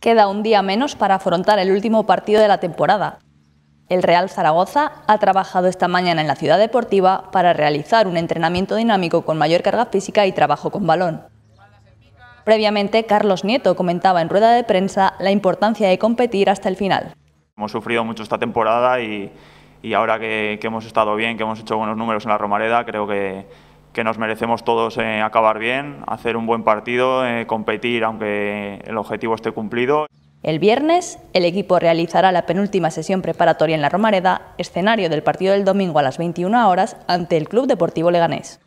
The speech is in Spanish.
Queda un día menos para afrontar el último partido de la temporada. El Real Zaragoza ha trabajado esta mañana en la ciudad deportiva para realizar un entrenamiento dinámico con mayor carga física y trabajo con balón. Previamente, Carlos Nieto comentaba en rueda de prensa la importancia de competir hasta el final. Hemos sufrido mucho esta temporada y, ahora que, que, hemos estado bien, que hemos hecho buenos números en la Romareda, creo que, que nos merecemos todos eh, acabar bien, hacer un buen partido, eh, competir aunque el objetivo esté cumplido. El viernes, el equipo realizará la penúltima sesión preparatoria en la Romareda, escenario del partido del domingo a las 21 horas ante el Club Deportivo Leganés.